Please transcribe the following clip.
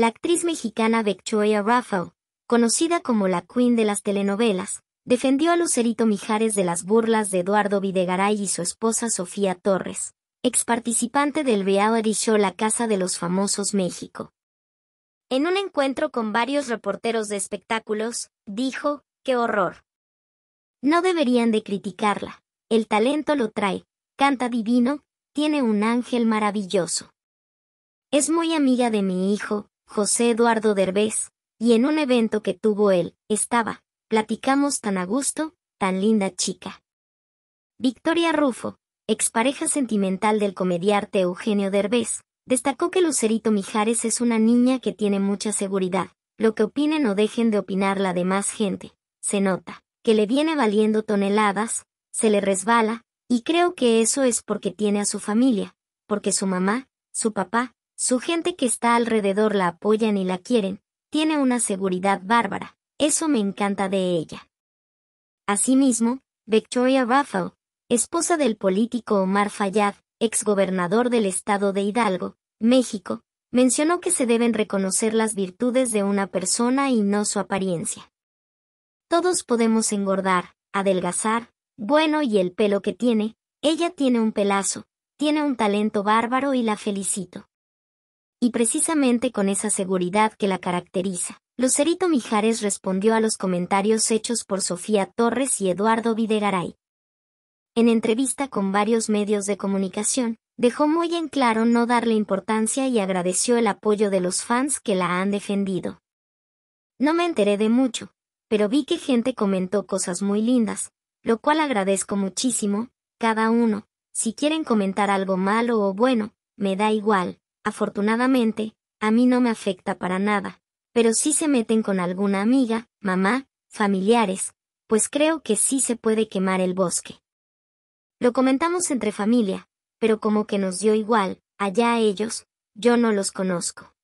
la actriz mexicana Victoria Raffael, conocida como la Queen de las telenovelas, defendió a Lucerito Mijares de las burlas de Eduardo Videgaray y su esposa Sofía Torres, ex participante del reality show La Casa de los Famosos México. En un encuentro con varios reporteros de espectáculos, dijo, ¡qué horror! No deberían de criticarla, el talento lo trae, canta divino, tiene un ángel maravilloso. Es muy amiga de mi hijo, José Eduardo Derbez, y en un evento que tuvo él, estaba, platicamos tan a gusto, tan linda chica. Victoria Rufo, expareja sentimental del comediante Eugenio Derbés, destacó que Lucerito Mijares es una niña que tiene mucha seguridad, lo que opinen o dejen de opinar la demás gente, se nota, que le viene valiendo toneladas, se le resbala, y creo que eso es porque tiene a su familia, porque su mamá, su papá, su gente que está alrededor la apoyan y la quieren, tiene una seguridad bárbara, eso me encanta de ella. Asimismo, Victoria Raffaell, esposa del político Omar Fayad, exgobernador del estado de Hidalgo, México, mencionó que se deben reconocer las virtudes de una persona y no su apariencia. Todos podemos engordar, adelgazar, bueno y el pelo que tiene, ella tiene un pelazo, tiene un talento bárbaro y la felicito y precisamente con esa seguridad que la caracteriza. Lucerito Mijares respondió a los comentarios hechos por Sofía Torres y Eduardo Videgaray. En entrevista con varios medios de comunicación, dejó muy en claro no darle importancia y agradeció el apoyo de los fans que la han defendido. No me enteré de mucho, pero vi que gente comentó cosas muy lindas, lo cual agradezco muchísimo, cada uno, si quieren comentar algo malo o bueno, me da igual, Afortunadamente, a mí no me afecta para nada, pero si se meten con alguna amiga, mamá, familiares, pues creo que sí se puede quemar el bosque. Lo comentamos entre familia, pero como que nos dio igual, allá a ellos, yo no los conozco.